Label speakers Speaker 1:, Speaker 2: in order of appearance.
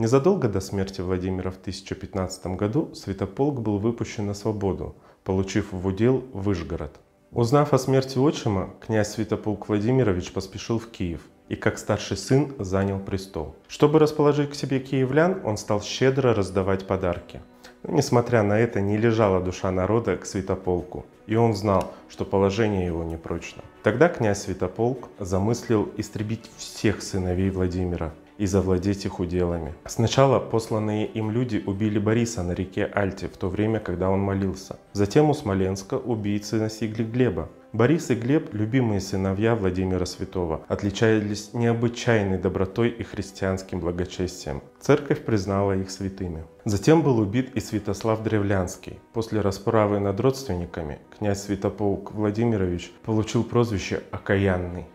Speaker 1: Незадолго до смерти Владимира в 1015 году Святополк был выпущен на свободу, получив в удел Выжгород. Узнав о смерти отчима, князь Святополк Владимирович поспешил в Киев и как старший сын занял престол. Чтобы расположить к себе киевлян, он стал щедро раздавать подарки. Но, несмотря на это, не лежала душа народа к Святополку, и он знал, что положение его непрочно. Тогда князь Святополк замыслил истребить всех сыновей Владимира, и завладеть их уделами. Сначала посланные им люди убили Бориса на реке Альте в то время, когда он молился. Затем у Смоленска убийцы настигли Глеба, Борис и Глеб, любимые сыновья Владимира Святого, отличались необычайной добротой и христианским благочестием. Церковь признала их святыми. Затем был убит и Святослав Древлянский. После расправы над родственниками князь Святополк Владимирович получил прозвище «Окаянный».